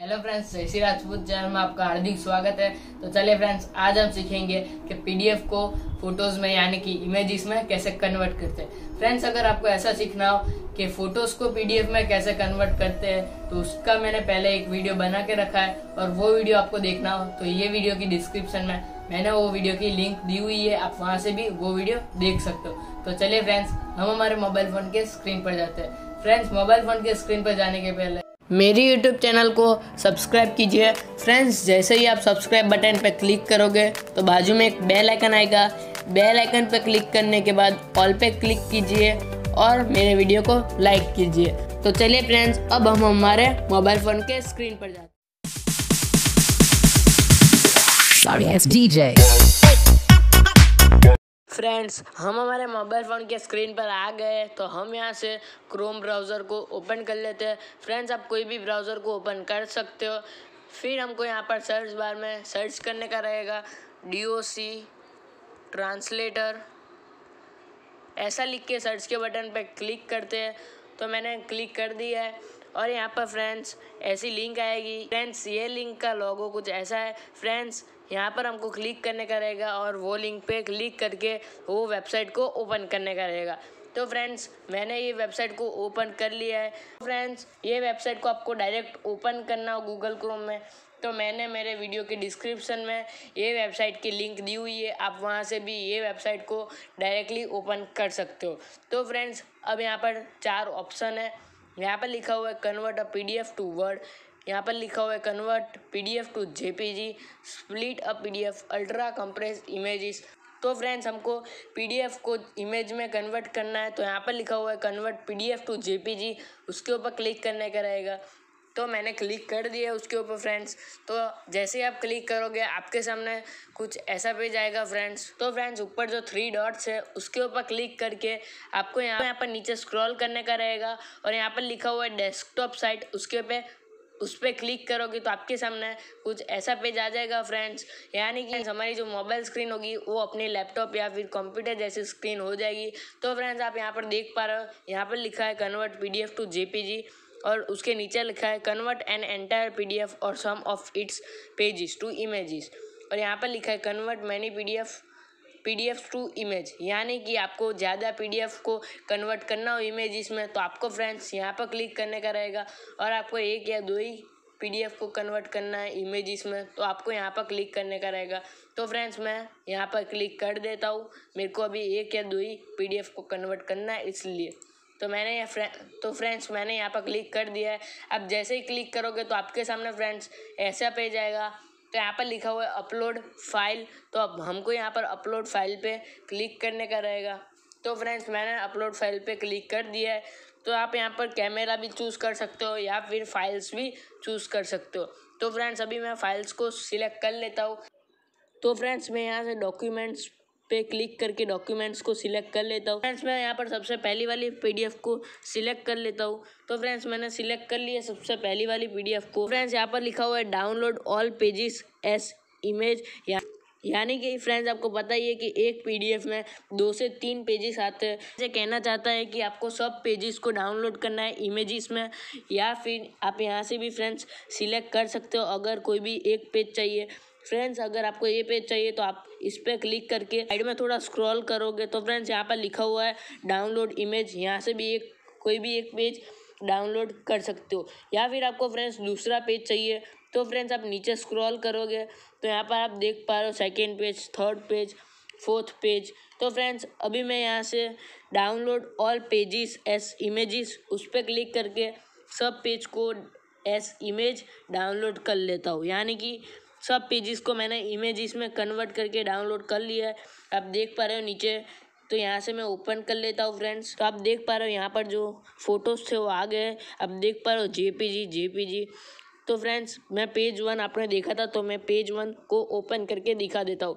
hello friends Rishi Rajput channel में आपका हार्दिक स्वागत है तो चलिए फ्रेंड्स आज हम सीखेंगे कि पीडीएफ को फोटोज में यानी कि इमेजेस में कैसे कन्वर्ट करते हैं फ्रेंड्स अगर आपको ऐसा सीखना हो कि फोटोज को पीडीएफ में कैसे कन्वर्ट करते हैं तो उसका मैंने पहले एक वीडियो बना के रखा है और वो वीडियो आपको देखना हो तो ये वीडियो की डिस्क्रिप्शन में मैंने वो वीडियो की लिंक दी हुई है आप वहाँ से भी वो वीडियो देख सकते हो तो चलिए फ्रेंड्स हम हमारे मोबाइल फोन के स्क्रीन पर जाते हैं फ्रेंड्स मोबाइल फोन के स्क्रीन पर जाने के पहले मेरी YouTube चैनल को सब्सक्राइब कीजिए फ्रेंड्स जैसे ही आप सब्सक्राइब बटन पर क्लिक करोगे तो बाजू में एक बेल आइकन आएगा बेल आइकन पर क्लिक करने के बाद ऑल पे क्लिक कीजिए और मेरे वीडियो को लाइक कीजिए तो चलिए फ्रेंड्स अब हम हमारे मोबाइल फ़ोन के स्क्रीन पर जाते हैं फ्रेंड्स हम हमारे मोबाइल फ़ोन के स्क्रीन पर आ गए तो हम यहाँ से क्रोम ब्राउज़र को ओपन कर लेते हैं फ्रेंड्स आप कोई भी ब्राउज़र को ओपन कर सकते हो फिर हमको यहाँ पर सर्च बार में सर्च करने का रहेगा डी ओ सी ट्रांसलेटर ऐसा लिख के सर्च के बटन पर क्लिक करते हैं तो मैंने क्लिक कर दिया है और यहाँ पर फ्रेंड्स ऐसी लिंक आएगी फ्रेंड्स ये लिंक का लोगो कुछ ऐसा है फ्रेंड्स यहाँ पर हमको क्लिक करने का रहेगा और वो लिंक पे क्लिक करके वो वेबसाइट को ओपन करने का रहेगा तो फ्रेंड्स मैंने ये वेबसाइट को ओपन कर लिया है फ्रेंड्स ये वेबसाइट को आपको डायरेक्ट ओपन करना हो गूगल क्रोम में तो मैंने मेरे वीडियो के डिस्क्रिप्शन में ये वेबसाइट की लिंक दी हुई है आप वहाँ से भी ये वेबसाइट को डायरेक्टली ओपन कर सकते हो तो फ्रेंड्स अब यहाँ पर चार ऑप्शन है यहाँ पर लिखा हुआ है convert a PDF to Word यहाँ पर लिखा हुआ है convert PDF to JPG split a PDF ultra compress images तो फ्रेंड्स हमको पीडीएफ को इमेज में कन्वर्ट करना है तो यहाँ पर लिखा हुआ है कन्वर्ट पीडीएफ टू जेपीजी उसके ऊपर क्लिक करने का रहेगा तो मैंने क्लिक कर दिया उसके ऊपर फ्रेंड्स तो जैसे ही आप क्लिक करोगे आपके सामने कुछ ऐसा पेज आएगा फ्रेंड्स तो फ्रेंड्स ऊपर जो थ्री डॉट्स है उसके ऊपर क्लिक करके आपको यहाँ यहाँ पर नीचे स्क्रॉल करने का रहेगा और यहाँ पर लिखा हुआ है डेस्कटॉप साइट उसके ऊपर उस पर क्लिक करोगे तो आपके सामने कुछ ऐसा पेज आ जाएगा फ्रेंड्स यानी कि हमारी जो मोबाइल स्क्रीन होगी वो अपने लैपटॉप या फिर कंप्यूटर जैसी स्क्रीन हो जाएगी तो फ्रेंड्स आप यहाँ पर देख पा रहे हो यहाँ पर लिखा है कन्वर्ट पीडीएफ टू जेपीजी और उसके नीचे लिखा है कन्वर्ट एन एंटायर एफ़ और some of its pages to images और यहाँ पर लिखा है convert many P P D F D F to image यानी कि आपको ज़्यादा पी डी एफ़ को कन्वर्ट करना हो इमेज में तो आपको फ्रेंड्स यहाँ पर क्लिक करने का रहेगा और आपको एक या दो ही पी डी एफ़ को कन्वर्ट करना है इमेजेस में तो आपको यहाँ पर क्लिक करने का रहेगा तो फ्रेंड्स मैं यहाँ पर क्लिक कर देता हूँ मेरे को अभी एक या दो ही पी डी एफ को कन्वर्ट करना है इसलिए तो मैंने फ्रें तो फ्रेंड्स मैंने यहाँ पर क्लिक कर दिया है अब जैसे ही क्लिक करोगे तो आपके सामने फ्रेंड्स ऐसा पेज आएगा तो यहाँ पर लिखा हुआ है अपलोड फाइल तो अब हमको यहाँ पर अपलोड फाइल पे क्लिक करने का रहेगा तो फ्रेंड्स मैंने अपलोड फाइल पे क्लिक कर दिया है तो आप यहाँ पर कैमरा भी चूज़ कर सकते हो या फिर फाइल्स भी चूज़ कर सकते हो तो फ्रेंड्स अभी मैं फाइल्स को सिलेक्ट कर लेता हूँ तो फ्रेंड्स मैं यहाँ से डॉक्यूमेंट्स पे क्लिक करके डॉक्यूमेंट्स को सिलेक्ट कर लेता हूँ फ्रेंड्स मैं यहाँ पर सबसे पहली वाली पीडीएफ को सिलेक्ट कर लेता हूँ तो फ्रेंड्स मैंने सिलेक्ट कर लिया सबसे पहली वाली पीडीएफ को फ्रेंड्स यहाँ पर लिखा हुआ है download all pages as image या यानी कि फ्रेंड्स आपको पता ही है कि एक पीडीएफ में दो से तीन पेजेस आते हैं जैसे कहना चाहता है कि आपको सब पेजेस को डाउनलोड करना है इमेजेस में या फिर आप यहाँ से भी फ्रेंड्स सिलेक्ट कर सकते हो अगर कोई भी एक पेज चाहिए फ्रेंड्स अगर आपको ये पेज चाहिए तो आप इस पर क्लिक करके साइड में थोड़ा स्क्रॉल करोगे तो फ्रेंड्स यहाँ पर लिखा हुआ है डाउनलोड इमेज यहाँ से भी एक कोई भी एक पेज डाउनलोड कर सकते हो या फिर आपको फ्रेंड्स दूसरा पेज चाहिए तो फ्रेंड्स आप नीचे स्क्रॉल करोगे तो यहाँ पर आप देख पा रहे हो second page third page fourth page तो फ्रेंड्स अभी मैं यहाँ से download all pages as images उस पर क्लिक करके सब पेज को एस इमेज डाउनलोड कर लेता हूँ यानी कि सब पेजेस को मैंने इमेज इसमें कन्वर्ट करके डाउनलोड कर लिया है आप देख पा रहे हो नीचे तो यहाँ से मैं ओपन कर लेता हूँ फ्रेंड्स तो आप देख पा रहे हो यहाँ पर जो फोटोज थे वो आ गए आप देख पा रहे हो जेपीजी जेपीजी तो फ्रेंड्स मैं पेज वन आपने देखा था तो मैं पेज वन को ओपन करके दिखा देता हूँ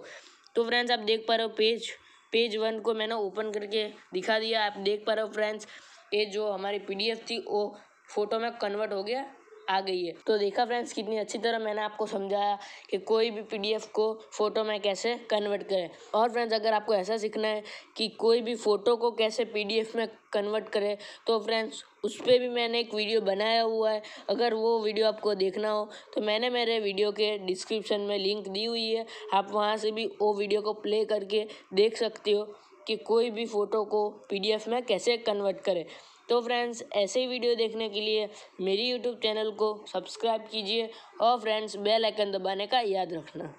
तो फ्रेंड्स आप देख पा रहे हो पेज पेज वन को मैंने ओपन करके दिखा दिया आप देख पा रहे हो फ्रेंड्स ये जो हमारी एफ थी वो फ़ोटो में कन्वर्ट हो गया आ गई है तो देखा फ्रेंड्स कितनी अच्छी तरह मैंने आपको समझाया कि कोई भी पीडीएफ को फ़ोटो में कैसे कन्वर्ट करें और फ्रेंड्स अगर आपको ऐसा सीखना है कि कोई भी फ़ोटो को कैसे पीडीएफ में कन्वर्ट करें तो फ्रेंड्स उस पर भी मैंने एक वीडियो बनाया हुआ है अगर वो वीडियो आपको देखना हो तो मैंने मेरे वीडियो के डिस्क्रिप्शन में लिंक दी हुई है आप वहाँ से भी वो वीडियो को प्ले करके देख सकते हो कि कोई भी फ़ोटो को पीडीएफ में कैसे कन्वर्ट करें तो फ्रेंड्स ऐसे ही वीडियो देखने के लिए मेरी यूट्यूब चैनल को सब्सक्राइब कीजिए और फ्रेंड्स बेल आइकन दबाने का याद रखना